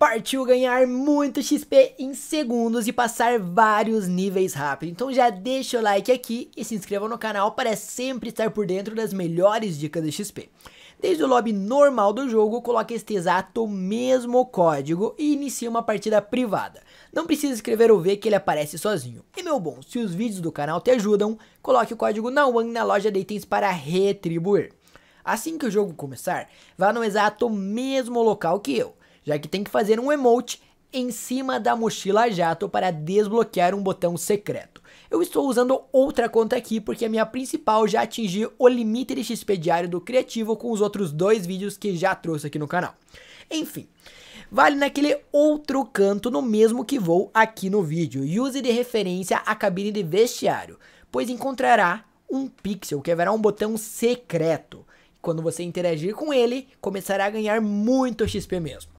Partiu ganhar muito XP em segundos e passar vários níveis rápido. Então já deixa o like aqui e se inscreva no canal para sempre estar por dentro das melhores dicas de XP. Desde o lobby normal do jogo, coloque este exato mesmo código e inicie uma partida privada. Não precisa escrever ou ver que ele aparece sozinho. E meu bom, se os vídeos do canal te ajudam, coloque o código na One na loja de itens para retribuir. Assim que o jogo começar, vá no exato mesmo local que eu já que tem que fazer um emote em cima da mochila jato para desbloquear um botão secreto. Eu estou usando outra conta aqui porque a minha principal já atingiu o limite de XP diário do criativo com os outros dois vídeos que já trouxe aqui no canal. Enfim, vale naquele outro canto no mesmo que vou aqui no vídeo. Use de referência a cabine de vestiário, pois encontrará um pixel que haverá um botão secreto. Quando você interagir com ele, começará a ganhar muito XP mesmo.